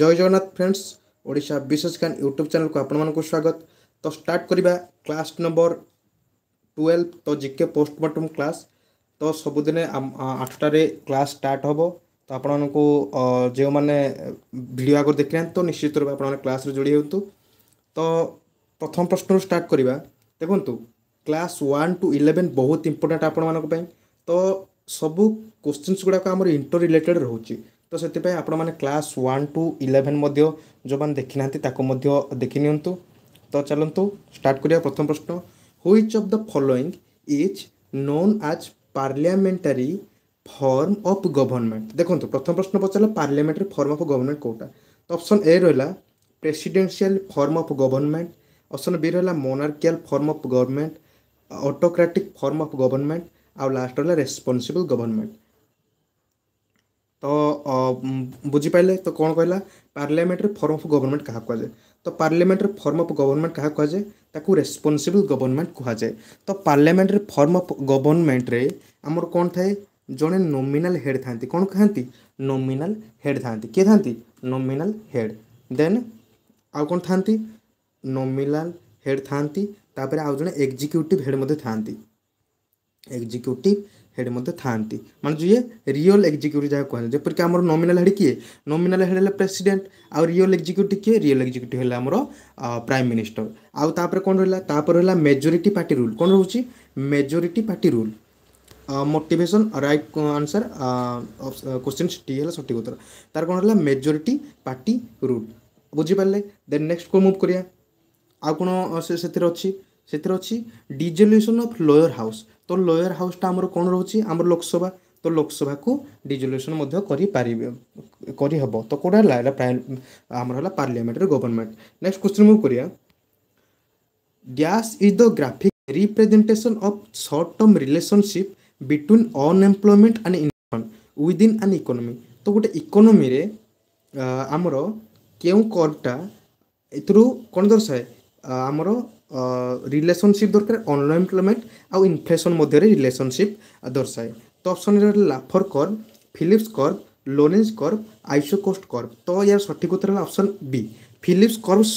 জয় Jagannath friends Odisha ବିଶେଷ ଜ୍ଞାନ YouTube ଚ୍ୟାନେଲ୍କୁ ଆପଣମାନଙ୍କୁ ସ୍ୱାଗତ ତ ଷ୍ଟାର୍ଟ କରିବା କ୍ଲାସ୍ ନମ୍ବର ଟୁଏଲ୍ଭ ତ ଜିକେ ପୋଷ୍ଟମର୍ଟମ୍ କ୍ଲାସ୍ ତ ସବୁଦିନେ ଆଠଟାରେ କ୍ଲାସ୍ ଷ୍ଟାର୍ଟ ହେବ ତ ଆପଣମାନଙ୍କୁ ଯେଉଁମାନେ ଭିଡ଼ିଓ ଆଗରୁ ଦେଖିନାହାନ୍ତି ତ ନିଶ୍ଚିତ ରୂପେ ଆପଣମାନେ କ୍ଲାସ୍ରେ ଯୋଡ଼ି ହୁଅନ୍ତୁ ତ ପ୍ରଥମ ପ୍ରଶ୍ନରୁ ଷ୍ଟାର୍ଟ କରିବା ଦେଖନ୍ତୁ କ୍ଲାସ୍ ୱାନ୍ ଟୁ ଇଲେଭେନ୍ ବହୁତ ଇମ୍ପୋର୍ଟାଣ୍ଟ ଆପଣମାନଙ୍କ ପାଇଁ ତ ସବୁ କୋଶ୍ଚିନ୍ସ ଗୁଡ଼ାକ ଆମର ଇଣ୍ଟର ରିଲେଟେଡ଼୍ ରହୁଛି ତ ସେଥିପାଇଁ ଆପଣମାନେ କ୍ଲାସ୍ ୱାନ୍ ଟୁ ଇଲେଭେନ୍ ମଧ୍ୟ ଯେଉଁମାନେ ଦେଖିନାହାନ୍ତି ତାକୁ ମଧ୍ୟ ଦେଖିନିଅନ୍ତୁ ତ ଚାଲନ୍ତୁ ଷ୍ଟାର୍ଟ କରିବା ପ୍ରଥମ ପ୍ରଶ୍ନ which of the following is known as parliamentary form of government ଦେଖନ୍ତୁ ପ୍ରଥମ ପ୍ରଶ୍ନ ପଚାରିଲା ପାର୍ଲିଆମେଣ୍ଟାରୀ ଫର୍ମ ଅଫ୍ ଗଭର୍ଣ୍ଣମେଣ୍ଟ କେଉଁଟା ତ ଅପସନ୍ ଏ ରହିଲା presidential form of government option B ରହିଲା monarchial form of government autocratic form of government ଆଉ last ରହିଲା ରେସ୍ପନ୍ସିବଲ୍ ଗଭର୍ଣ୍ଣମେଣ୍ଟ ତ ବୁଝିପାରିଲେ ତ କ'ଣ କହିଲା ପାର୍ଲିଆମେଣ୍ଟରେ ଫର୍ମ ଅଫ୍ ଗଭର୍ଣ୍ଣମେଣ୍ଟ କାହାକୁ କୁହାଯାଏ ତ ପାର୍ଲାମେଣ୍ଟରେ ଫର୍ମ ଅଫ୍ ଗଭର୍ଣ୍ଣମେଣ୍ଟ କାହାକୁ କୁହାଯାଏ ତାକୁ ରେସ୍ପନ୍ସିବଲ୍ ଗଭର୍ଣ୍ଣମେଣ୍ଟ କୁହାଯାଏ ତ ପାର୍ଲାମେଣ୍ଟରେ ଫର୍ମ ଅଫ୍ ଗଭର୍ଣ୍ଣମେଣ୍ଟରେ ଆମର କ'ଣ ଥାଏ ଜଣେ ନୋମିନାଲ୍ ହେଡ଼୍ ଥାନ୍ତି କ'ଣ କହନ୍ତି ନୋମିନାଲ୍ ହେଡ଼୍ ଥାନ୍ତି କିଏ ଥାନ୍ତି ନୋମିନାଲ୍ ହେଡ଼୍ ଦେନ୍ ଆଉ କ'ଣ ଥାନ୍ତି ନୋମିନାଲ୍ ହେଡ଼୍ ଥାନ୍ତି ତାପରେ ଆଉ ଜଣେ ଏକ୍ଜିକ୍ୟୁଟିଭ୍ ହେଡ଼୍ ମଧ୍ୟ ଥାନ୍ତି ଏକ୍ଜିକ୍ୟୁଟିଭ୍ ହେଡ଼୍ ମଧ୍ୟ ଥାଆନ୍ତି ମାନେ ଯିଏ ରିଅଲ୍ ଏକ୍ଜିକ୍ୟୁଟିଭ୍ ଯାହା କୁହାଯାଏ ଯେପରିକି ଆମର ନୋମିନାଲ୍ ହେଡ଼୍ କିଏ ନୋମିନାଲ୍ ହେଡ଼୍ ହେଲା ପ୍ରେସିଡେଣ୍ଟ ଆଉ ରିଅଲ୍ ଏକ୍ଜିକ୍ୟୁଟିଭ୍ କିଏ ରିଅଲ୍ ଏକ୍ଜିକ୍ୟୁଟିଭ୍ ହେଲା ଆମର ପ୍ରାଇମ୍ ମିନିଷ୍ଟର ଆଉ ତାପରେ କ'ଣ ରହିଲା ତାପରେ ରହିଲା ମେଜୋରିଟି ପାର୍ଟି ରୁଲ୍ କ'ଣ ରହୁଛି majority party rule motivation right answer question ଟି ହେଲା ସଠିକ୍ ଉତ୍ତର ତାର କ'ଣ ହେଲା ମେଜୋରିଟି ପାର୍ଟି ରୁଲ୍ ବୁଝିପାରିଲେ ଦେନ୍ ନେକ୍ସଟକୁ ମୁଭ୍ କରିବା ଆଉ କ'ଣ ସେଥିରେ ଅଛି ସେଥିରେ ଅଛି ଡିଜଲ୍ୟୁସନ୍ ଅଫ୍ ଲୋୟର୍ ହାଉସ୍ ତ ଲୋୟର ହାଉସ୍ଟା ଆମର କ'ଣ ରହୁଛି ଆମର ଲୋକସଭା ତ ଲୋକସଭାକୁ ଡିଜଲ୍ୟୁସନ୍ ମଧ୍ୟ କରିପାରିବେ କରିହେବ ତ କେଉଁଟା ହେଲା ହେଲା ଆମର ହେଲା ପାର୍ଲିଆମେଣ୍ଟରେ ଗଭର୍ଣ୍ଣମେଣ୍ଟ ନେକ୍ସଟ କ୍ୱେଶ୍ଚିନ୍ ମୁଁ କରିବା dash is the graphic representation of short term relationship between unemployment and income within and economy ତ ଗୋଟେ ଇକୋନୋମିରେ ଆମର କେଉଁ କର୍ଭଟା ଏଥିରୁ କ'ଣ ଦର୍ଶାଏ ଆମର ରିଲେସନସିପ୍ ଦରକାର ଅନଏମ୍ପ୍ଲୟମେଣ୍ଟ ଆଉ ଇନଫ୍ଲେସନ୍ ମଧ୍ୟରେ ରିଲେସନସିପ୍ ଦର୍ଶାଏ ତ ଅପସନ୍ରେ ରହିଲା Laffer curve Phillips curve Lorenz curve isocost curve ତ ଏହାର ସଠିକ୍ ଉତ୍ତର ହେଲା ଅପସନ୍ ବି ଫିଲିପ୍ସ କର୍ଭ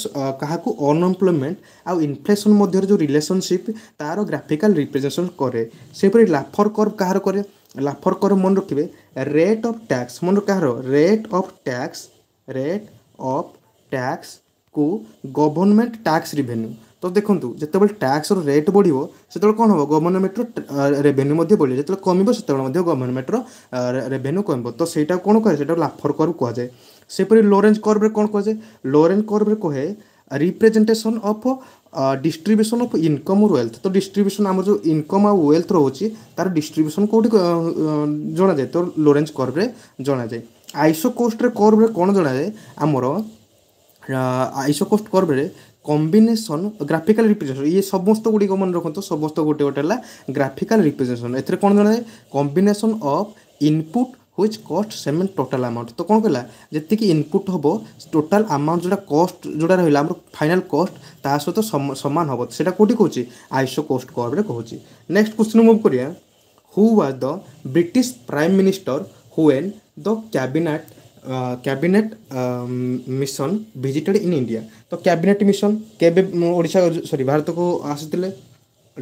କାହାକୁ ଅନଏମ୍ପ୍ଲୟମେଣ୍ଟ ଆଉ ଇନଫ୍ଲେସନ୍ ମଧ୍ୟରେ ଯେଉଁ ରିଲେସନସିପ୍ ତାହାର ଗ୍ରାଫିକାଲ୍ ରିପ୍ରେଜେଣ୍ଟେସନ୍ କରେ ସେହିପରି ଲାଫର୍ କର୍ଭ କାହାର କରେ ଲାଫର୍ କର୍ଭ ମନେ ରଖିବେ ରେଟ୍ ଅଫ୍ ଟ୍ୟାକ୍ସ ମନେ କାହାର rate of tax rate of ଟ୍ୟାକ୍ସକୁ ଗଭର୍ଣ୍ଣମେଣ୍ଟ ଟ୍ୟାକ୍ସ ରିଭେନ୍ୟୁ ତ ଦେଖନ୍ତୁ ଯେତେବେଳେ ଟ୍ୟାକ୍ସର ରେଟ୍ ବଢ଼ିବ ସେତେବେଳେ କ'ଣ ହେବ ଗଭର୍ଣ୍ଣମେଣ୍ଟର ରେଭେନ୍ୟୁ ମଧ୍ୟ ବଢ଼ିବ ଯେତେବେଳେ କମିବ ସେତେବେଳେ ମଧ୍ୟ ଗଭର୍ଣ୍ଣମେଣ୍ଟର ରେଭେନ୍ୟୁ କମିବ ତ ସେଇଟା କ'ଣ କୁହାଯାଏ ସେଇଟା ଲାଫର କର୍ଭ କୁହାଯାଏ ସେପରି ଲୋରେଞ୍ଜ କର୍ଭରେ କ'ଣ କୁହାଯାଏ ଲୋରେଞ୍ଜ କର୍ଭରେ କୁହେ representation of distribution of income wealth ତ ଡିଷ୍ଟ୍ରିବ୍ୟୁସନ୍ ଆମର ଯେଉଁ ଇନକମ୍ ଆଉ ୱେଲ୍ଥ ରହୁଛି ତା'ର ଡିଷ୍ଟ୍ରିବ୍ୟୁସନ୍ କେଉଁଠି ଜଣାଯାଏ ତ ଲୋରେଞ୍ଜ କର୍ଭରେ ଜଣାଯାଏ ଆଇସୋ କୋଷ୍ଟରେ କର୍ଭରେ କ'ଣ ଜଣାଯାଏ ଆମର ଆଇସୋ କୋଷ୍ଟ କର୍ଭରେ কম্বিনেসন গ্রাফিকাল রিপ্রেজেন্টেসন ইয়ে সমস্ত গুড়িক মনে রাখতো সমস্ত গোটে গোটে হল গ্রাফিকাল রিপ্রেজেন্টেসন এতে কোণ জনায় combination of input which cost সেমেন্ট টোটাল আমাউন্ট তো কোণ কଲା ଯେତିକି ଇନପୁଟ୍ ହେବ ଟୋଟାଲ୍ ଆମାଉଣ୍ଟ ଯେଉଁଟା କଷ୍ଟ ଯେଉଁଟା ରହିଲା ଆମର ଫାଇନାଲ୍ କଷ୍ଟ ତା ସହିତ ସମାନ ହେବ ସେଇଟା କେଉଁଠି କହୁଛି ଆଇସୋ କୋଷ୍ଟ କର୍ଭରେ କହୁଛି ନେକ୍ସଟ କ୍ୱେଶ୍ଚିନ୍ ମୁଭ୍ କରିବା who was the British prime minister when the cabinet cabinet mission visited in India ତ କ୍ୟାବିନେଟ୍ ମିଶନ କେବେ ଓଡ଼ିଶା ସରି ଭାରତକୁ ଆସିଥିଲେ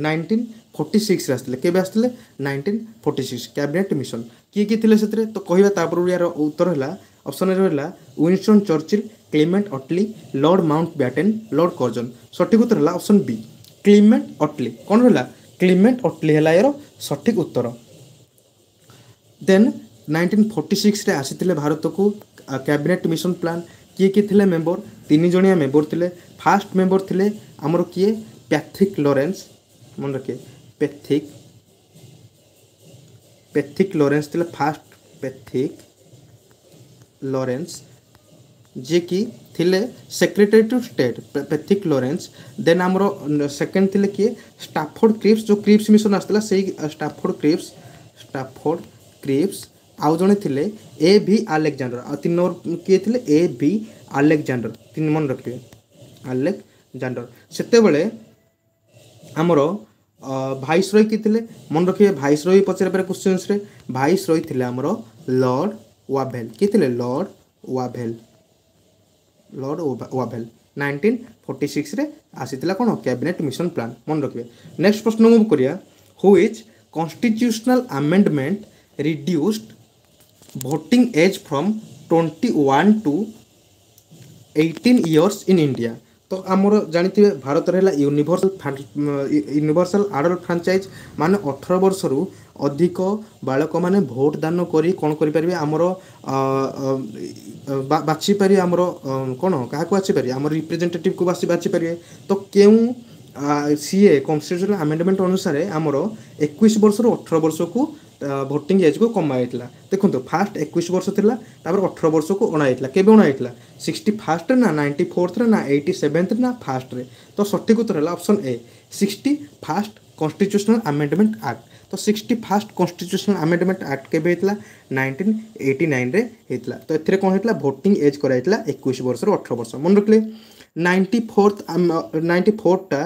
ନାଇନଟିନ୍ ଫୋର୍ଟି ସିକ୍ସରେ ଆସିଥିଲେ କେବେ ଆସିଥିଲେ nineteen forty six cabinet mission କିଏ କିଏ ଥିଲେ ସେଥିରେ ତ କହିବା ତାପରରୁ ଏହାର ଉତ୍ତର ହେଲା ଅପସନ୍ରେ ରହିଲା Winston Churchill Clement Attlee Lord Mountbatten Lord Curzon ସଠିକ୍ ଉତ୍ତର ହେଲା ଅପସନ୍ ବି କ୍ଲିମେଣ୍ଟ ଅଟଲି କ'ଣ ହେଲା କ୍ଲିମେଣ୍ଟ ଅଟଲି ହେଲା ଏହାର ସଠିକ୍ ଉତ୍ତର ଦେନ୍ ନାଇଣ୍ଟିନ୍ ଫର୍ଟି ସିକ୍ସରେ ଆସିଥିଲେ ଭାରତକୁ କ୍ୟାବିନେଟ୍ ମିଶନ୍ ପ୍ଲାନ୍ କିଏ କିଏ ଥିଲେ ମେମ୍ବର ତିନି ଜଣିଆ ମେମ୍ବର ଥିଲେ ଫାର୍ଷ୍ଟ ମେମ୍ବର ଥିଲେ ଆମର କିଏ ପ୍ୟାଥିକ୍ ଲରେନ୍ସ ମନେ ରଖିବେ ପେଥିକ୍ ପେଥିକ୍ ଲରେନ୍ସ ଥିଲେ ଫାର୍ଷ୍ଟ ପେଥିକ୍ ଲରେନ୍ସ ଯିଏକି ଥିଲେ secretary to state Pethick Lawrence then ଆମର ସେକେଣ୍ଡ ଥିଲେ କିଏ ଷ୍ଟାଫୋର୍ଡ଼ କ୍ରିପ୍ସ ଯେଉଁ କ୍ରିପ୍ସ ମିଶନ ଆସିଥିଲା ସେଇ ଷ୍ଟାଫୋର୍ଡ଼ କ୍ରିପ୍ସ ଷ୍ଟାଫୋର୍ଡ଼ କ୍ରିପ୍ସ ଆଉ ଜଣେ ଥିଲେ ଏ ଭି ଆଲେକ୍ଜାଣ୍ଡର ଆଉ ତିନି ନମ୍ବର କିଏ ଥିଲେ ଏ ଭି ଆଲେକ୍ଜାଣ୍ଡର ତିନି ମନେ ରଖିବେ ଆଲେକ୍ଜାଣ୍ଡର ସେତେବେଳେ ଆମର ଭାଇସ୍ ରୟ କିଏ ଥିଲେ ମନେ ରଖିବେ ଭାଇସ୍ ରୟ ପଚାରି ପାରେ କୋଶ୍ଚିନ୍ସରେ ଭାଇସ୍ ରୟ ଥିଲେ ଆମର ଲର୍ଡ଼ ୱାଭେଲ କିଏ ଥିଲେ Lord Wavell Lord Wavell nineteen forty ସିକ୍ସରେ ଆସିଥିଲା କ'ଣ କ୍ୟାବିନେଟ୍ ମିଶନ ପ୍ଲାନ୍ ମନେ ରଖିବେ ନେକ୍ସଟ ପ୍ରଶ୍ନ ମୁଁ କରିବା who is constitutional amendment reduced voting age from 21 to 18 years in India. ତ ଆମର ଜାଣିଥିବେ ଭାରତରେ ହେଲା ୟୁନିଭର୍ସାଲ ୟୁନିଭର୍ସାଲ ଆଡଲ୍ଟ ଫ୍ରାଞ୍ଚାଇଜ୍ ମାନେ ଅଠର ବର୍ଷରୁ ଅଧିକ ବାଳକମାନେ ଭୋଟ ଦାନ କରି କ'ଣ କରିପାରିବେ ଆମର ବାଛିପାରିବେ ଆମର କ'ଣ କାହାକୁ ବାଛିପାରିବେ ଆମର ରିପ୍ରେଜେଣ୍ଟେଟିଭ୍କୁ ବାଛି ବାଛିପାରିବେ ତ କେଉଁ ସିଏ କନଷ୍ଟିଟ୍ୟୁସନାଲ ଆମେଣ୍ଡମେଣ୍ଟ ଅନୁସାରେ ଆମର ଏକୋଇଶ ବର୍ଷରୁ ଅଠର ବର୍ଷକୁ ଭୋଟିଂ ଏଜ୍କୁ କମା ହେଇଥିଲା ଦେଖନ୍ତୁ ଫାଷ୍ଟ ଏକୋଇଶ ବର୍ଷ ଥିଲା ତାପରେ ଅଠର ବର୍ଷକୁ ଅଣା ହେଇଥିଲା କେବେ ଅଣା ହେଇଥିଲା ସିକ୍ସଟି ଫାଷ୍ଟରେ ନା ନାଇଣ୍ଟି ଫୋର୍ଥରେ ନା ଏଇଟି ସେଭେନ୍ଥରେ ନା ଫାଷ୍ଟରେ ତ ସଠିକ୍ ଉତ୍ତର ହେଲା option A sixty first constitutional amendment act ତ sixty first constitutional amendment act କେବେ ହେଇଥିଲା ନାଇଣ୍ଟିନ୍ ଏଇଟି ନାଇନ୍ରେ ହେଇଥିଲା ତ ଏଥିରେ କ'ଣ ହେଇଥିଲା ଭୋଟିଂ ଏଜ୍ କରାଯାଇଥିଲା ଏକୋଇଶ ବର୍ଷରୁ ଅଠର ବର୍ଷ ମନେ ରଖିଲେ ନାଇଣ୍ଟି ଫୋର୍ଥ ନାଇଣ୍ଟି ଫୋର୍ଥଟା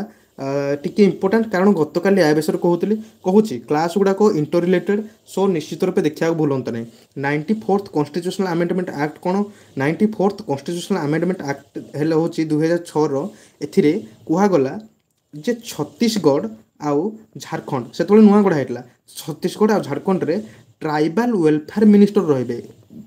টিকিয়ে ইম্পୋର୍ଟାଣ୍ଟ କାରଣ ଗତକାଲି ଆ ବିଷୟରେ କହୁଥିଲି କହୁଛି କ୍ଲାସ୍ ଗୁଡ଼ାକ ଇଣ୍ଟର ରିଲେଟେଡ୍ ସୋ ନିଶ୍ଚିତ ରୂପେ ଦେଖିବାକୁ ଭୁଲନ୍ତୁ ନାହିଁ ninety fourth constitutional amendment act କ'ଣ ninety fourth constitutional amendment act ହେଲେ ହେଉଛି ଦୁଇହଜାର ଛଅର ଏଥିରେ କୁହାଗଲା ଯେ ଛତିଶଗଡ଼ ଆଉ ଝାଡ଼ଖଣ୍ଡ ସେତେବେଳେ ନୂଆ ଗଢ଼ା ହେଇଥିଲା ଛତିଶଗଡ଼ ଆଉ ଝାଡ଼ଖଣ୍ଡରେ ଟ୍ରାଇବାଲ୍ ୱେଲଫେୟାର ମିନିଷ୍ଟର ରହିବେ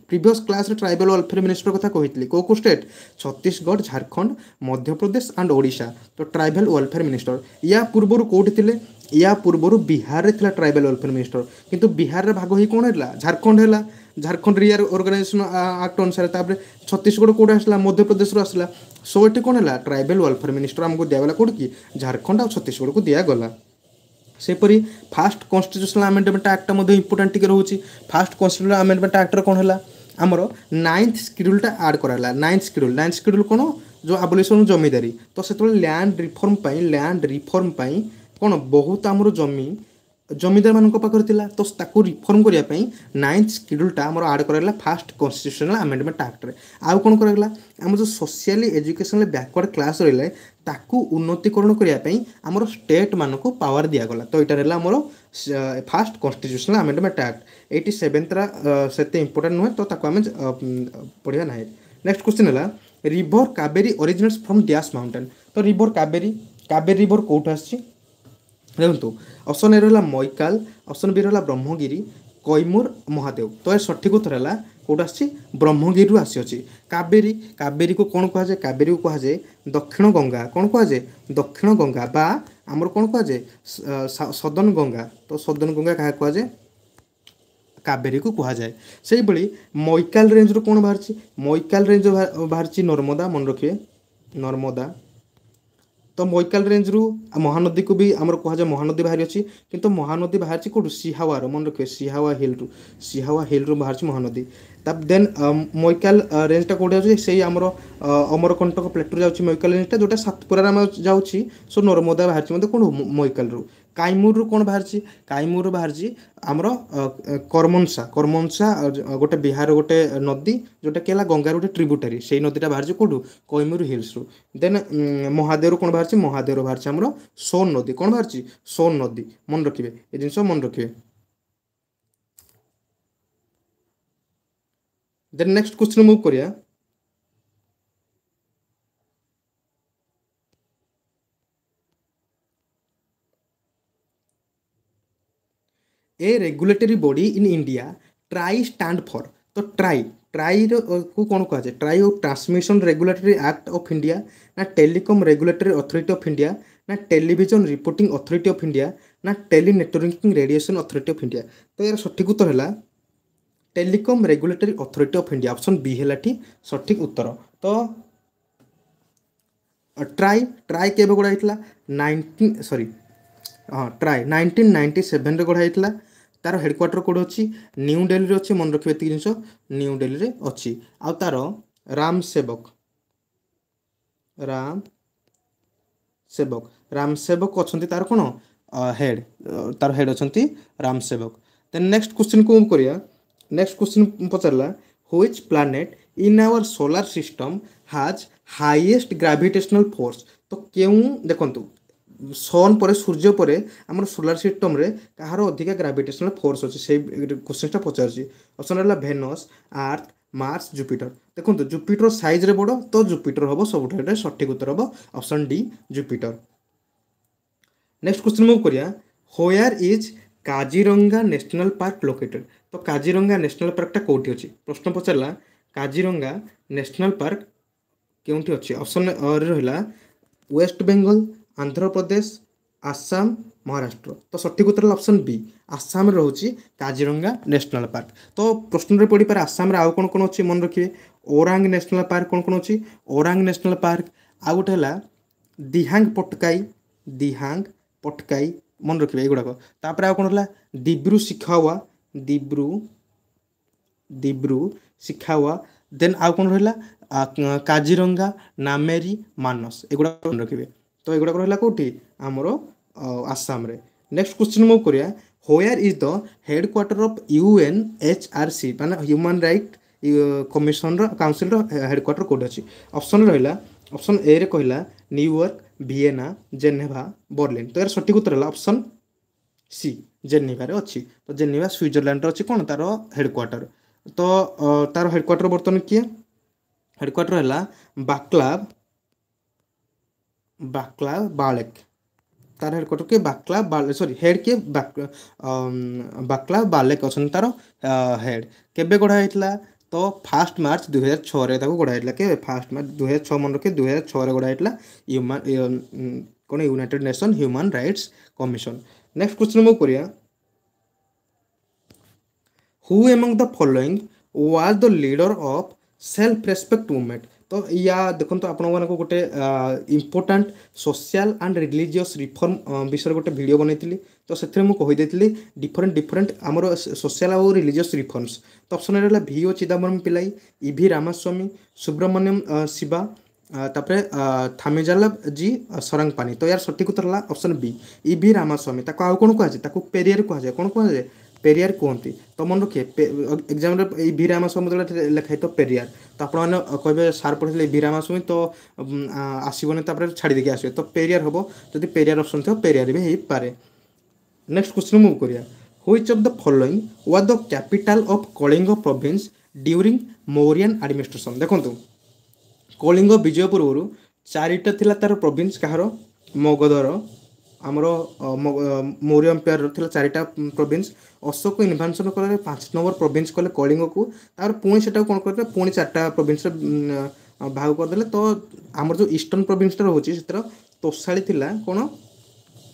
প্রিভিয়স ক্লাসে ট্রাইবাল ওয়েলফেয়ার মিনিষ্টর কথা কইলি কেউ কেউ স্টেট ছত্তিশগড় ঝাড়খণ্ড মধ্যপ্রদেশ আন্ড ওড়িশা তো ট্রাইবাল ওয়েলফেয়ার মিনিষ্টর ইয়া পূর্বর কোটি লে ইয়া পূর্বর বিহারে লা ট্রাইবাল ওয়েলফেয়ার মিনিষ্টর কিন্তু বিহারের ভাগ হয়ে কোণ হল ঝাড়খণ্ড হল ঝাড়খণ্ড ইয়ার অর্গানাইজেসন আক্ট অনুসারে তাপরে ছত্তিশগড় কোটি আসলা মধ্যপ্রদেশর আসলা সো এটি কোণ হল ট্রাইবাল ওয়েলফেয়ার মিনিষ্টর আমাকে দিয়াগলা কোটি কি ঝাড়খণ্ড আর ছত্তিশগড়কে দিয়াগলা ସେହିପରି ଫାଷ୍ଟ କନଷ୍ଟିଚ୍ୟୁସନାଲ ଆମେଣ୍ଡମେଣ୍ଟ ଆକ୍ଟଟା ମଧ୍ୟ ଇମ୍ପୋର୍ଟାଣ୍ଟ ଟିକେ ରହୁଛି ଫାଷ୍ଟ କନଷ୍ଟିଚ୍ୟୁସନାଲ ଆମେଣ୍ଡମେଣ୍ଟ ଆକ୍ଟର କ'ଣ ହେଲା ଆମର ନାଇନ୍ଥ ସ୍କେଡ୍ୟୁଲଟା ଆଡ଼୍ କରାହେଲା ନାଇନ୍ଥ ସ୍କେଡ୍ୟୁଲ ନାଇନ୍ଥ ସ୍କେଡ୍ୟୁଲ କ'ଣ ଯେଉଁ ଆବୋଲିସନ୍ ଜମିଦାରୀ ତ ସେତେବେଳେ ଲ୍ୟାଣ୍ଡ ରିଫର୍ମ ପାଇଁ ଲ୍ୟାଣ୍ଡ ରିଫର୍ମ ପାଇଁ କ'ଣ ବହୁତ ଆମର ଜମି ଜମିଦାରମାନଙ୍କ ପାଖରେ ଥିଲା ତ ତାକୁ ରିଫର୍ମ କରିବା ପାଇଁ ନାଇନ୍ଥ ସ୍କେଡ୍ୟୁଲ୍ଟା ଆମର ଆଡ଼୍ କରାଗଲା ଫାଷ୍ଟ କନଷ୍ଟିଟ୍ୟୁସନାଲ୍ ଆମେଣ୍ଡମେଣ୍ଟ ଆକ୍ଟରେ ଆଉ କ'ଣ କରାଗଲା ଆମର ଯେଉଁ ସୋସିଆଲି ଏଜୁକେସନାଲ୍ ବ୍ୟାକୱାର୍ଡ଼ କ୍ଲାସ୍ ରହିଲା ତାକୁ ଉନ୍ନତିକରଣ କରିବା ପାଇଁ ଆମର ଷ୍ଟେଟ୍ମାନଙ୍କୁ ପାୱାର ଦିଆଗଲା ତ ଏଇଟା ରହିଲା ଆମର first constitutional amendment act eighty ସେଭେନ୍ଥଟା ସେତେ ଇମ୍ପୋର୍ଟାଣ୍ଟ ନୁହେଁ ତ ତାକୁ ଆମେ ପଢ଼ିବା ନାହିଁ ନେକ୍ସଟ କ୍ୱେଶ୍ଚିନ୍ ହେଲା river Kaveri originates from dash mountain ତ ରିଭର କାବେରୀ କାବେରୀ ରିଭର କେଉଁଠୁ ଆସିଛି দেখুন অপশন এ রহলা মৈকাল অপশন বি রহলা ব্রহ্মগিরি কৈমুর মহাদেব তো এর সঠিক উত্তর হল কোটা আসছে ব্রহ্মগিরি আসিছি কাবেরী কাবেরীকে কোণ কুহযায় কাবেরীকে কুহযায় দক্ষিণ গঙ্গা কোণ কুহযায় দক্ষিণ গঙ্গা বা আমার কোণ কুহযায় সদন গঙ্গা তো সদন গঙ্গা কাহা কুহযায় কাবেরীকে কুহযায় সেইভাবে মৈকাল রেঞ্জর কোণ বাহারি মৈকাল রেঞ্জ বাহারি নর্মদা মনে রাখবে নর্মদা ତ ମୈକାଲ ରେଞ୍ଜରୁ ମହାନଦୀକୁ ବି ଆମର କୁହାଯାଏ ମହାନଦୀ ବାହାରି ଅଛି କିନ୍ତୁ ମହାନଦୀ ବାହାରିଛି କେଉଁଠୁ ସିହାୱାରୁ ମନେ ରଖିବେ ସିହାୱା ହିଲ୍ରୁ ସିହାୱା ହିଲ୍ରୁ ବାହାରିଛି ମହାନଦୀ ଦେନ୍ ମୈକାଲ ରେଞ୍ଜଟା କେଉଁଠି ଯାଉଛି ସେଇ ଆମର ଅମରକଣ୍ଟକ ପ୍ଲେଟରୁ ଯାଉଛି ମୈକାଲ ରେଞ୍ଜଟା ଯେଉଁଟା ସାତପୁରାରେ ଆମେ ଯାଉଛି ସୋ ନର୍ମଦା ବାହାରିଛି ମଧ୍ୟ କ'ଣ ମୈକାଲରୁ କାଇମୁରରୁ କ'ଣ ବାହାରିଛି କାଇମୁରରୁ ବାହାରିଛି ଆମର କର୍ମନସା କର୍ମନସା ଗୋଟେ ବିହାର ଗୋଟେ ନଦୀ ଯେଉଁଟାକି ହେଲା ଗଙ୍ଗାର ଗୋଟେ ଟ୍ରିବ୍ୟୁଟାରୀ ସେଇ ନଦୀଟା ବାହାରିଛି କେଉଁଠୁ କଇମୁର ହିଲ୍ସରୁ ଦେନ୍ ମହାଦେବରୁ କ'ଣ ବାହାରିଛି ମହାଦେବରୁ ବାହାରିଛି ଆମର ସୋନ ନଦୀ କ'ଣ ବାହାରିଛି ସୋନ ନଦୀ ମନେ ରଖିବେ ଏ ଜିନିଷ ମନେ ରଖିବେ then next question move korea a regulatory body in india try stand for তো ট্রাই ট্রাইরকু କ'ଣ କୁହାଯାଏ ଟ୍ରାଇ ଓ transmission regulatory act of India ନା telecom regulatory authority of India ନା television reporting authority of India ନା tele networking radiation authority of India ତ ଏହାର ସଠିକ ଉତ୍ତର ହେଲା telecom regulatory authority of India option B ହେଲାଟି ସଠିକ୍ ଉତ୍ତର ତ ଟ୍ରାଏ ଟ୍ରାଏ କେବେ ଗଢ଼ା ହେଇଥିଲା ନାଇଣ୍ଟିନ୍ ସରି ହଁ ଟ୍ରାଏ ନାଇଣ୍ଟିନ୍ ନାଇଣ୍ଟି ସେଭେନ୍ରେ ଗଢ଼ା ହେଇଥିଲା ତା'ର ହେଡ଼କ୍ୱାର୍ଟର କେଉଁଠି ଅଛି ନ୍ୟୁ ଡେଲିରେ ଅଛି ମନେ ରଖିବେ ଏତିକି ଜିନିଷ ନ୍ୟୁ ଡେଲିରେ ଅଛି ଆଉ ତା'ର ରାମ ସେବକ ରାମ ସେବକ ରାମ ସେବକ ଅଛନ୍ତି ତା'ର କ'ଣ ହେଡ଼୍ ତା'ର ହେଡ଼୍ ଅଛନ୍ତି ରାମ ସେବକ ଦେନ୍ ନେକ୍ସଟ କ୍ୱେଶ୍ଚିନ୍ କେଉଁ କରିବା ନେକ୍ସଟ କ୍ୱେଶ୍ଚିନ୍ ପଚାରିଲା which planet in our solar system has highest gravitational force ତ କେଉଁ ଦେଖନ୍ତୁ ସନ୍ ପରେ ସୂର୍ଯ୍ୟ ପରେ ଆମର ସୋଲାର ସିଷ୍ଟମ୍ରେ କାହାର ଅଧିକା ଗ୍ରାଭିଟେସନାଲ୍ ଫୋର୍ସ ଅଛି ସେଇ କୋଶ୍ଚିନ୍ଟା ପଚାରୁଛି ଅପସନ୍ ହେଲା ଭେନସ୍ ଆର୍ଥ ମାର୍ସ ଜୁପିଟର ଦେଖନ୍ତୁ ଜୁପିଟର ସାଇଜ୍ରେ ବଡ଼ ତ ଜୁପିଟର ହେବ ସବୁଠାରେ ସଠିକ୍ ଉତ୍ତର ହେବ option D Jupiter next question move କରିବା where is Kaziranga national park located তো কাজিরঙ্গা ন্যাশনাল পার্কটা କେଉଁଠି ଅଛି ପ୍ରଶ୍ନ ପଚାରିଲା କାଜିରଙ୍ଗା ନ୍ୟାସନାଲ୍ ପାର୍କ କେଉଁଠି ଅଛି ଅପସନ୍ ରେ ରହିଲା ୱେଷ୍ଟ ବେଙ୍ଗଲ ଆନ୍ଧ୍ରପ୍ରଦେଶ ଆସାମ ମହାରାଷ୍ଟ୍ର ତ ସଠିକ୍ ଉତ୍ତର ହେଲା ଅପସନ୍ ବି ଆସାମରେ ରହୁଛି କାଜିରଙ୍ଗା ନ୍ୟାସନାଲ୍ ପାର୍କ ତ ପ୍ରଶ୍ନରେ ପଡ଼ିପାରେ ଆସାମରେ ଆଉ କ'ଣ କ'ଣ ଅଛି ମନେ ରଖିବେ ଓରାଙ୍ଗ ନ୍ୟାସନାଲ୍ ପାର୍କ କ'ଣ କ'ଣ ଅଛି ଓରାଙ୍ଗ ନ୍ୟାସନାଲ୍ ପାର୍କ ଆଉ ଗୋଟେ ହେଲା ଦିହାଙ୍ଗ ପଟକାଇ ଦିହାଙ୍ଗ ପଟକାଇ ମନେ ରଖିବେ ଏଗୁଡ଼ାକ ତାପରେ ଆଉ କ'ଣ ହେଲା ଦିବ୍ରୁ ଶିଖାୱା ଦିବ୍ରୁ ଦିବ୍ରୁ ଶିଖାୱା ଦେନ୍ ଆଉ କ'ଣ ରହିଲା କାଜିରଙ୍ଗା ନାମେରି ମାନସ ଏଗୁଡ଼ାକ ମନେ ରଖିବେ ତ ଏଗୁଡ଼ାକ ରହିଲା କେଉଁଠି ଆମର ଆସାମରେ ନେକ୍ସଟ କ୍ୱେଶ୍ଚିନ୍ ମୁଁ କରିବା where is the headquarter of UN H R C মানে human right commissioner councillor headquarter কোটি অপশন রহলা অপশন এ রে কহিলা নিউইয়র্ক ଭିଏନା ଜେନେଭା ବର୍ଲିନ୍ ତ ଏହାର ସଠିକ୍ ଉତ୍ତର ହେଲା ଅପସନ୍ ସି ଜେନିଭାରେ ଅଛି ତ ଜେନିଭା ସ୍ୱିଜରଲ୍ୟାଣ୍ଡରେ ଅଛି କ'ଣ ତା'ର ହେଡ଼କ୍ୱାର୍ଟର ତ ତା'ର ହେଡ଼କ୍ୱାର୍ଟର ବର୍ତ୍ତମାନ କିଏ ହେଡ଼କ୍ୱାର୍ଟର ହେଲା ବାକ୍ଲାଭ ବାକ୍ଲାଭ ବାଳେକ୍ ତାର ହେଡ଼କ୍ୱାର୍ଟର କିଏ ବାକ୍ଲା ବାଲେ ସରି ହେଡ଼ କିଏ ବାକ୍ଲା ବାଲେକ୍ ଅଛନ୍ତି ତାର ହେଡ଼ କେବେ ଗଢ଼ା ହେଇଥିଲା ତ ଫାର୍ଷ୍ଟ ମାର୍ଚ୍ଚ ଦୁଇହଜାର ଛଅରେ ତାକୁ ଗଢ଼ା ହେଇଥିଲା କି ଫାର୍ଷ୍ଟ ମାର୍ଚ୍ଚ ଦୁଇହଜାର ଛଅ ମନେ ରଖି ଦୁଇହଜାର ଛଅରେ ଗଢ଼ା ହେଇଥିଲା ହ୍ୟୁମାନ୍ କ'ଣ united nation human rights commission next question ମୁଁ କରିବା who among the following was the leader of self respect movement ତ ୟା ଦେଖନ୍ତୁ ଆପଣମାନଙ୍କୁ ଗୋଟେ important social and religious reform ବିଷୟରେ ଗୋଟେ ଭିଡ଼ିଓ ବନେଇଥିଲି ତ ସେଥିରେ ମୁଁ କହିଦେଇଥିଲି ଡିଫରେଣ୍ଟ ଡିଫରେଣ୍ଟ ଆମର ସୋସିଆଲ ଆଉ ରିଲିଜିୟସ୍ ରିଫର୍ମସ୍ ତ ଅପସନ୍ରେ ହେଲା ଭି ଓ ଚିଦାମ୍ବରମ୍ ପିଲାଇ ଇ ଭି ରାମାସ୍ୱାମୀ ସୁବ୍ରମଣ୍ୟମ ଶିବା ତାପରେ ଥାମିଜାଲା ଜି ସରଙ୍ଗପାନି ତ ୟାର ସଠିକ ଉତ୍ତର ହେଲା ଅପସନ୍ ବି ଇ ଭି ରାମାସ୍ୱାମୀ ତାକୁ ଆଉ କ'ଣ କୁହାଯାଏ ତାକୁ ପେରିୟର କୁହାଯାଏ କ'ଣ କୁହାଯାଏ ପେରିୟାର କୁହନ୍ତି ତ ମନେ ରଖିବେ ଏକ୍ଜାମ୍ରେ ଏଇ ଭିରାମା ସମୁଦ୍ର ଲେଖାଏ ତ ପେରିୟାର ତ ଆପଣମାନେ କହିବେ ସାର୍ ପଢ଼ିଥିଲେ ଭିରାମା ଶୁଣି ତ ଆସିବନି ତାପରେ ଛାଡ଼ି ଦେଇକି ଆସିବେ ତ ପେରିୟାର ହେବ ଯଦି ପେରିୟାର ଅପସନ୍ ଥିବ ପେରିୟାର ବି ହେଇପାରେ ନେକ୍ସଟ କ୍ୱେଶ୍ଚନ୍ ମୁଭ୍ କରିବା which of the following was the capital of Kalinga province during Mauryan administration দেখন্তু কলিঙ্গ বিজয় পূর্বরু চারিটা লা তার প্রভিন্স কাହାର মগধର ଆମର ମୌର୍ଯ୍ୟ ଏମ୍ପାୟାର ଥିଲା ଚାରିଟା ପ୍ରୋଭିନ୍ସ ଅଶୋକକୁ ଇନଭାନ୍ସନ୍ କଲେ ପାଞ୍ଚ ନମ୍ବର ପ୍ରୋଭିନ୍ସ କଲେ କଳିଙ୍ଗକୁ ତା'ପରେ ପୁଣି ସେଟାକୁ କ'ଣ କରିଦେଲେ ପୁଣି ଚାରିଟା ପ୍ରୋଭିନ୍ସରେ ଭାଗ କରିଦେଲେ ତ ଆମର ଯେଉଁ ଇଷ୍ଟର୍ଣ୍ଣ ପ୍ରୋଭିନ୍ସଟା ରହୁଛି ସେଥିର ତୋଷାଳି ଥିଲା କ'ଣ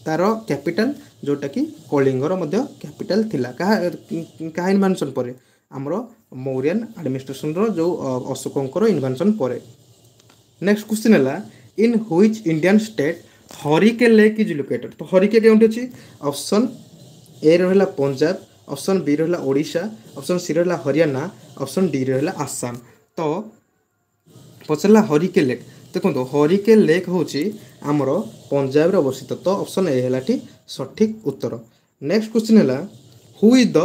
ତା'ର କ୍ୟାପିଟାଲ ଯେଉଁଟାକି କଳିଙ୍ଗର ମଧ୍ୟ କ୍ୟାପିଟାଲ ଥିଲା କାହା କାହା ଇନଭାନ୍ସନ୍ ପରେ ଆମର ମୌରିଆନ୍ ଆଡ଼ମିନିଷ୍ଟ୍ରେସନ୍ର ଯେଉଁ ଅଶୋକଙ୍କର ଇନଭାନ୍ସନ୍ ପରେ ନେକ୍ସଟ କ୍ୱେଶ୍ଚିନ୍ ହେଲା in which Indian state Harike lake is located ତ ହରିକେ କେଉଁଠି ଅଛି ଅପସନ୍ ଏ ରହିଲା ପଞ୍ଜାବ ଅପସନ୍ ବି ରହିଲା ଓଡ଼ିଶା ଅପସନ୍ ସି ରହିଲା ହରିୟାଣା ଅପସନ୍ ଡି ରହିଲା ଆସାମ ତ ପଚାରିଲା ହରିକେ ଲେକ୍ ଦେଖନ୍ତୁ ହରିକେ ଲେକ୍ ହେଉଛି ଆମର ପଞ୍ଜାବରେ ଅବସ୍ଥିତ ତ ଅପସନ୍ ଏ ହେଲାଟି ସଠିକ୍ ଉତ୍ତର ନେକ୍ସଟ କ୍ୱେଶ୍ଚିନ୍ ହେଲା who is the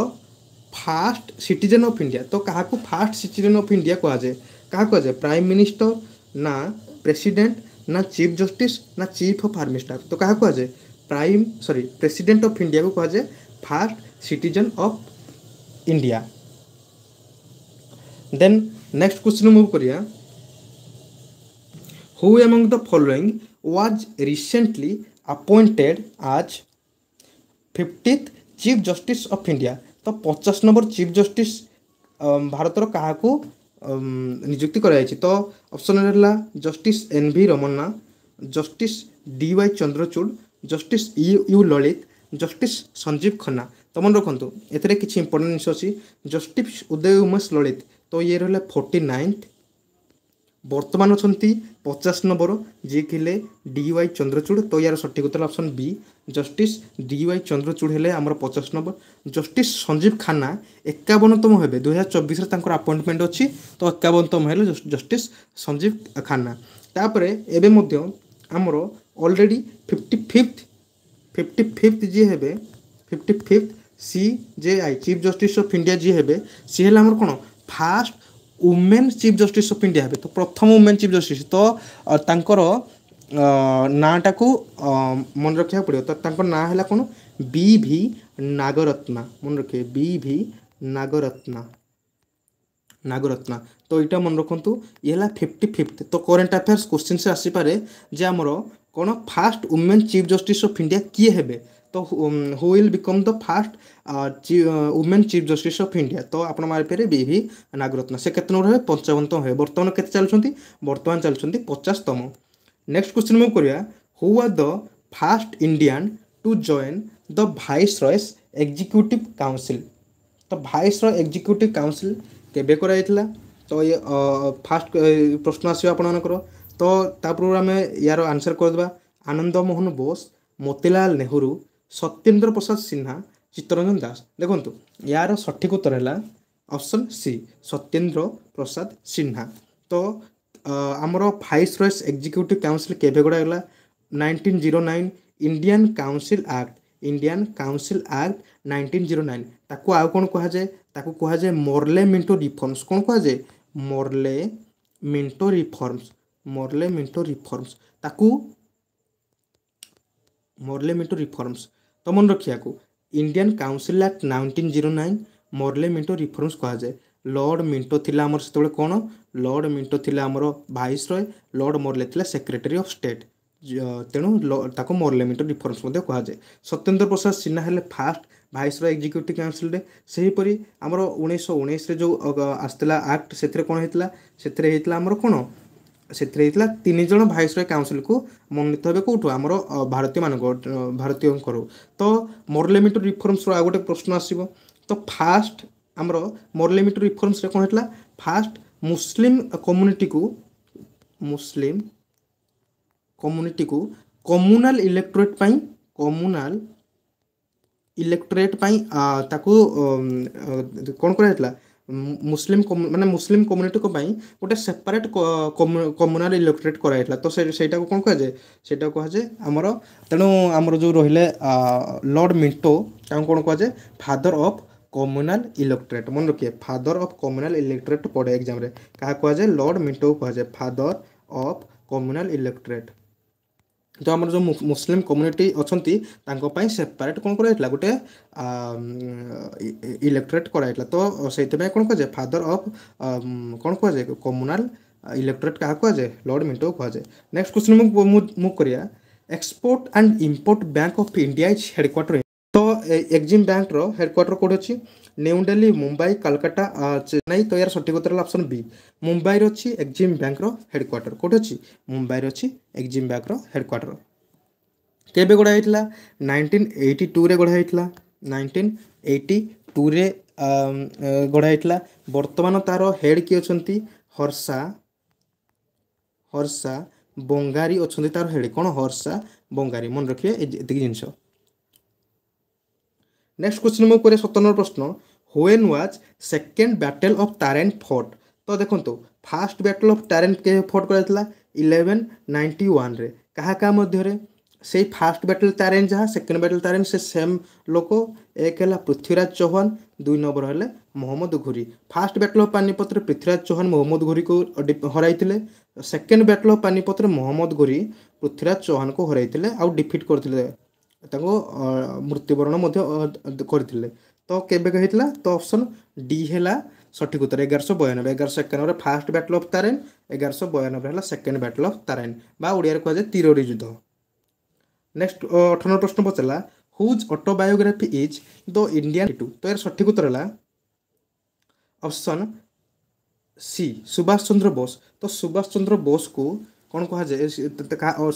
first citizen of India ତ କାହାକୁ ଫାଷ୍ଟ ସିଟିଜେନ୍ ଅଫ୍ ଇଣ୍ଡିଆ କୁହାଯାଏ କାହା କୁହାଯାଏ ପ୍ରାଇମ୍ ମିନିଷ୍ଟର ନା ପ୍ରେସିଡେଣ୍ଟ ନା ଚିଫ୍ ଜଷ୍ଟିସ୍ ନା ଚିଫ୍ ଅଫ୍ ଆର୍ମି ଷ୍ଟାଫ୍ ତ କାହା କୁହାଯାଏ ପ୍ରାଇମ୍ ସରି ପ୍ରେସିଡେଣ୍ଟ ଅଫ୍ ଇଣ୍ଡିଆକୁ କୁହାଯାଏ first citizen of India then next question move କରିବା who among the following was recently appointed as fiftieth chief justice of India ତ ପଚାଶ number chief justice ଭାରତର କାହାକୁ ନିଯୁକ୍ତି କରାଯାଇଛି ତ ଅପସନ୍ ହେଲା justice N V Ramana justice D Y Chandrachud justice U U Lalit justice Sanjiv Khanna ତ ମନେ ରଖନ୍ତୁ ଏଥିରେ କିଛି ଇମ୍ପୋର୍ଟାଣ୍ଟ ଜିନିଷ ଅଛି ଜଷ୍ଟିସ୍ ଉଦୟ ଉମେଶ ଲଳିତ ତ ଇଏ ରହିଲା ଫୋର୍ଟି ନାଇନ୍ଥ বর্তমান অনেক পচাশ নম্বর যিকি হলে ডি চন্দ্রচূড় তো ইয়ার সঠিক উত্তর option B justice D Y Chandrachud হলে আমার পচাশ নম্বর জস্টিস সঞ্জীব খান্না একাবনতম হবে দুই হাজার চবিশে তাঁর আপয়েন্টমেন্ট অছি তো একাবনতম হলে জস্টিস সঞ্জীব খান্না তাপরে এবে মধ্য আমার already fifty fifth fifty fifth যে হবে fifty fifth C J I chief justice of India যে হবে সি হলে আমার কোণ first women chief justice of India ହେବେ ତ ପ୍ରଥମ ଓମେନ୍ ଚିଫ୍ ଜଷ୍ଟିସ୍ ତ ତାଙ୍କର ନାଁଟାକୁ ମନେ ରଖିବାକୁ ପଡ଼ିବ ତ ତାଙ୍କ ନାଁ ହେଲା କ'ଣ ବି ଭି ନାଗରତ୍ନା ମନେ ରଖିବେ ବି ଭି ନାଗରତ୍ନା ନାଗରତ୍ନା ତ ଏଇଟା ମନେ ରଖନ୍ତୁ ଇଏ ହେଲା ଫିଫ୍ଟି ଫିଫ୍ଥ ତ କରେଣ୍ଟ ଆଫେୟାର୍ସ କୋଶ୍ଚିନ୍ସରେ ଆସିପାରେ ଯେ ଆମର କ'ଣ first women chief justice of India କିଏ ହେବେ तो who will become the first women chief justice of India तो ଆପଣ ମାରିପାରିବେ ବି ଭି ନାଗରତ୍ନ ସେ କେତେ ନମ୍ବର ହେବେ ପଞ୍ଚାବନତମ ହେବେ ବର୍ତ୍ତମାନ କେତେ ଚାଲୁଛନ୍ତି ବର୍ତ୍ତମାନ ଚାଲୁଛନ୍ତି ପଚାଶତମ ନେକ୍ସଟ କ୍ୱେଶ୍ଚିନ୍ ମୁଁ କରିବା who are the first Indian to join the viceroy's executive council ତ ଭାଇସ୍ ରୟ ଏକ୍ଜିକ୍ୟୁଟିଭ୍ କାଉନସିଲ୍ କେବେ କରାଯାଇଥିଲା ତ ଇଏ ଫାଷ୍ଟ ପ୍ରଶ୍ନ ଆସିବ ଆପଣମାନଙ୍କର ତ ତା ପୂର୍ବରୁ ଆମେ ୟାର ଆନ୍ସର୍ କରିଦେବା ଆନନ୍ଦ ମୋହନ ବୋଷ ମୋତିଲାଲ ନେହେରୁ ସତ୍ୟେନ୍ଦ୍ର ପ୍ରସାଦ ସିହ୍ନା ଚିତ୍ତରଞ୍ଜନ ଦାସ ଦେଖନ୍ତୁ ଏହାର ସଠିକ୍ ଉତ୍ତର ହେଲା ଅପସନ୍ ସି ସତ୍ୟେନ୍ଦ୍ର ପ୍ରସାଦ ସିହ୍ନା ତ ଆମର ଭାଇସ୍ ରଏସ୍ ଏକ୍ଜିକ୍ୟୁଟିଭ୍ କାଉନସିଲ୍ କେବେ ଗୁଡ଼ା ହେଲା nineteen zero nine Indian council act Indian council act nineteen zero nine ତାକୁ ଆଉ କ'ଣ କୁହାଯାଏ ତାକୁ କୁହାଯାଏ ମର୍ଲେ ମିଣ୍ଟୋ ରିଫର୍ମସ୍ କ'ଣ କୁହାଯାଏ Morley Minto reforms Morley Minto reforms ତାକୁ ମର୍ଲେ ମିଣ୍ଟୋ ରିଫର୍ମସ୍ ତମନ ରଖିବାକୁ Indian council act nineteen zero nine Morley Minto reforms କୁହାଯାଏ ଲର୍ଡ଼ ମିଣ୍ଟୋ ଥିଲା ଆମର ସେତେବେଳେ କ'ଣ ଲର୍ଡ଼ ମିଣ୍ଟୋ ଥିଲା ଆମର ଭାଇସ୍ ରୟ ଲର୍ଡ଼ ମର୍ଲେ ଥିଲା ସେକ୍ରେଟାରୀ ଅଫ୍ ଷ୍ଟେଟ୍ ତେଣୁ ତାକୁ ମର୍ଲେ ମିଣ୍ଟୋ ରିଫର୍ମସ୍ ମଧ୍ୟ କୁହାଯାଏ ସତ୍ୟେନ୍ଦ୍ର ପ୍ରସାଦ ସିହ୍ନା ହେଲେ ଫାଷ୍ଟ ଭାଇସ୍ ରୟ ଏକ୍ଜିକ୍ୟୁଟିଭ୍ କାଉନସିଲ୍ରେ ସେହିପରି ଆମର ଉଣେଇଶହ ଉଣେଇଶରେ ଯେଉଁ ଆସିଥିଲା ଆକ୍ଟ ସେଥିରେ କ'ଣ ହେଇଥିଲା ସେଥିରେ ହେଇଥିଲା ଆମର କ'ଣ ସେଥିରେ ହେଇଥିଲା ତିନି ଜଣ ଭାଇସରୟ କାଉନସିଲ୍କୁ ମନୋନୀତ ହେବେ କେଉଁଠୁ ଆମର ଭାରତୀୟମାନଙ୍କ ଭାରତୀୟଙ୍କର ତ ମରଲେମିଟର ରିଫର୍ମସ୍ର ଆଉ ଗୋଟେ ପ୍ରଶ୍ନ ଆସିବ ତ ଫାଷ୍ଟ ଆମର ମରଲେମିଟର ରିଫର୍ମସ୍ରେ କ'ଣ ହେଇଥିଲା ଫାଷ୍ଟ ମୁସଲିମ୍ କମ୍ୟୁନିଟିକୁ ମୁସଲିମ୍ କମ୍ୟୁନିଟିକୁ କମ୍ୟୁନାଲ ଇଲେକ୍ଟ୍ରୋରେଟ୍ ପାଇଁ କମ୍ୟୁନାଲ ଇଲେକ୍ଟ୍ରୋରେଟ୍ ପାଇଁ ତାକୁ କ'ଣ କରାଯାଇଥିଲା ମୁସଲିମ୍ ମାନେ ମୁସଲିମ୍ କମ୍ୟୁନିଟିଙ୍କ ପାଇଁ ଗୋଟେ ସେପାରେଟ୍ କମ୍ୟୁନାଲ୍ ଇଲେକ୍ଟ୍ରେଟ୍ କରାଯାଇଥିଲା ତ ସେ ସେଇଟାକୁ କ'ଣ କୁହାଯାଏ ସେଇଟାକୁ କୁହାଯାଏ ଆମର ତେଣୁ ଆମର ଯେଉଁ ରହିଲେ ଲର୍ଡ଼ ମିଣ୍ଟୋ ତାଙ୍କୁ କ'ଣ କୁହାଯାଏ ଫାଦର୍ ଅଫ୍ କମ୍ୟୁନାଲ୍ ଇଲେକ୍ଟ୍ରେଟ୍ ମନେ ରଖିବେ ଫାଦର୍ ଅଫ୍ କମ୍ୟୁନାଲ୍ ଇଲେକ୍ଟ୍ରେଟ୍ ପଡ଼େ ଏକ୍ଜାମ୍ରେ କାହା କୁହାଯାଏ ଲର୍ଡ଼ ମିଣ୍ଟୋକୁ କୁହାଯାଏ ଫାଦର୍ ଅଫ୍ କମ୍ୟୁନାଲ୍ ଇଲେକ୍ଟ୍ରେଟ୍ ତ ଆମର ଯେଉଁ ମୁସଲିମ୍ କମ୍ୟୁନିଟି ଅଛନ୍ତି ତାଙ୍କ ପାଇଁ ସେପାରେଟ୍ କ'ଣ କରାଯାଇଥିଲା ଗୋଟେ ଇଲେକ୍ଟ୍ରେଟ୍ କରାଯାଇଥିଲା ତ ସେଇଥିପାଇଁ କ'ଣ କୁହାଯାଏ ଫାଦର ଅଫ୍ କ'ଣ କୁହାଯାଏ କମ୍ୟୁନାଲ୍ ଇଲେକ୍ଟ୍ରେଟ୍ କାହା କୁହାଯାଏ ଲର୍ଡ଼ ମିଣ୍ଟୋକୁ କୁହାଯାଏ ନେକ୍ସଟ କ୍ୱେଶ୍ଚିନ୍ ମୁଁ ମୁଁ କରିବା export and import bank of India is headquarter ତ ଏକ୍ଜିମ୍ ବ୍ୟାଙ୍କର ହେଡ଼କ୍ୱାର୍ଟର କେଉଁଠି ଅଛି নিউ দিল্লী মুম্বাই কালকাটা চেন্নাই তো এর সঠিক উত্তর হল অপশন বি মুম্বাইর অছি এক্সিম ব্যাঙ্কর হেডকোয়ার্টার কোটি অছি মুম্বাইর অছি এক্সিম ব্যাঙ্কর হেডকোয়ার্টার কেবে গড়া হয়েছিল নাইনটিন এইটি টুরে গড়া হয়েছিল নাইনটিন এইটি টুরে গড়া হয়েছিল বর্তমান তার হেড কি অনেক হর্ষা হর্ষা বঙ্গারি অনেক তার হেড কোণ হর্ষা বঙ্গারি মনে রাখবে এত জিনিস নেক্সট কোশ্চিন মু করিয়া সতের নম্বর প্রশ্ন when was second battle of Tarain fort তো দেখন্তু first battle of Tarain fort করা ইলেভেন নাইন্টি ওয়ানরে কাহা কাহা মধ্যে সেই ফার্স্ট ব্যাটেল তারেন যা সেকেন্ড ব্যাটেল তারেন সে সেম লোক এক হল পৃথ্বীরাজ চৌহান দুই নম্বর হলে Mohammad Ghori first battle of পানিপথরে পৃথ্বীরাজ চৌহান মোহাম্মদ ঘুরিকে হরাইলে সেকেন্ড ব্যাটল অফ পানিপথরে মোহাম্মদ ঘুরি পৃথ্বীরাজ চৌহানকে হরাইলে আউ ডিফিট করলে ତାଙ୍କୁ ମୃତ୍ୟୁବରଣ ମଧ୍ୟ କରିଥିଲେ ତ କେବେ ହେଇଥିଲା ତ ଅପସନ୍ ଡି ହେଲା ସଠିକ୍ ଉତ୍ତର ଏଗାରଶହ ବୟାନବେ ଏଗାରଶହ ଏକାନବେରେ ଫାର୍ଷ୍ଟ ବ୍ୟାଟଲ୍ ଅଫ୍ ତାରେନ୍ ଏଗାରଶହ ବୟାନବେ ହେଲା ସେକେଣ୍ଡ ବ୍ୟାଟଲ୍ ଅଫ୍ ତାରେନ୍ ବା ଓଡ଼ିଆରେ କୁହାଯାଏ ତିରୋରି ଯୁଦ୍ଧ ନେକ୍ସଟ ଅଠର ନମ୍ବର ପ୍ରଶ୍ନ ପଚାରିଲା whose autobiography is the Indian to ତ ଏହାର ସଠିକ୍ ଉତ୍ତର ହେଲା ଅପସନ୍ ସି ସୁଭାଷ ଚନ୍ଦ୍ର ବୋଷ ତ ସୁଭାଷ ଚନ୍ଦ୍ର ବୋଷକୁ କ'ଣ କୁହାଯାଏ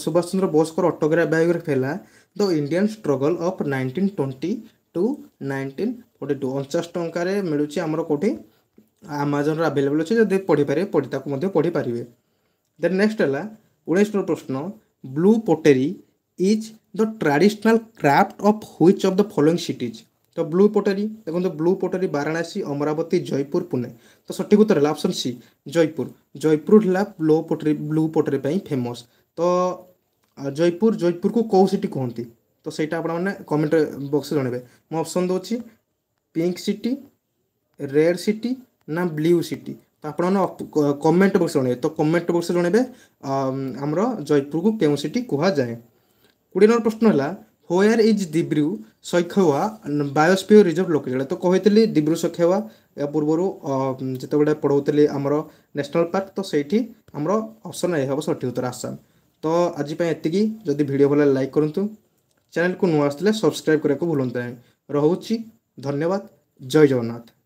ସୁଭାଷ ଚନ୍ଦ୍ର ବୋଷଙ୍କର ଅଟୋଗ୍ରା ବାୟୋଗ୍ରାଫି ହେଲା the Indian struggle of nineteen twenty two nineteen forty two ଅଣଚାଶ ଟଙ୍କାରେ ମିଳୁଛି ଆମର କେଉଁଠି ଆମାଜନ୍ରେ ଆଭେଲେବଲ୍ ଅଛି ଯଦି ପଢ଼ିପାରିବେ ପଢ଼ି ତାକୁ ମଧ୍ୟ ପଢ଼ିପାରିବେ ଦେନ୍ ନେକ୍ସଟ ହେଲା ଉଣେଇଶ ନମ୍ବର ପ୍ରଶ୍ନ blue pottery is the traditional craft of which of the following cities ତ ବ୍ଲୁ ପୋଟେରୀ ଦେଖନ୍ତୁ ବ୍ଲୁ ପୋଟେରୀ ବାରାଣାସୀ ଅମରାବତୀ ଜୟପୁର ପୁନେ ତ ସଠିକ୍ ଉତ୍ତର ହେଲା ଅପସନ୍ ସି ଜୟପୁର ଜୟପୁର ହେଲା ବ୍ଲୁ ପୋଟେରୀ ବ୍ଲୁ ପୋଟେରୀ ପାଇଁ ଫେମସ୍ ତ ଜୟପୁର ଜୟପୁରକୁ କେଉଁ ସିଟି କୁହନ୍ତି ତ ସେଇଟା ଆପଣମାନେ କମେଣ୍ଟ ବକ୍ସରେ ଜଣେଇବେ ମୋ ଅପସନ୍ ଦେଉଛି ପିଙ୍କ ସିଟି ରେଡ଼୍ ସିଟି ନା ବ୍ଲୁ ସିଟି ତ ଆପଣମାନେ କମେଣ୍ଟ ବକ୍ସରେ ଜଣେଇବେ ତ କମେଣ୍ଟ ବକ୍ସରେ ଜଣେଇବେ ଆମର ଜୟପୁରକୁ କେଉଁ ସିଟି କୁହାଯାଏ କୋଡ଼ିଏ ନମ୍ବର ପ୍ରଶ୍ନ ହେଲା where is Dibru Saikhowa biosphere reserve located তো কহিলি দিব্রু সৈখওয়া এ পূর্বর যেতবে পড়াউলি আমার ন্যাশনাল পার্ক তো সেইটি আমার অপশন এ হব সঠিক উত্তর আসাম ତ ଆଜି ପାଇଁ ଏତିକି ଯଦି ଭିଡ଼ିଓ ଭଲ ଲାଇକ୍ କରନ୍ତୁ ଚ୍ୟାନେଲକୁ ନୂଆ ଆସିଥିଲେ ସବସ୍କ୍ରାଇବ୍ କରିବାକୁ ଭୁଲନ୍ତୁ ନାହିଁ ରହୁଛି ଧନ୍ୟବାଦ ଜୟ ଜଗନ୍ନାଥ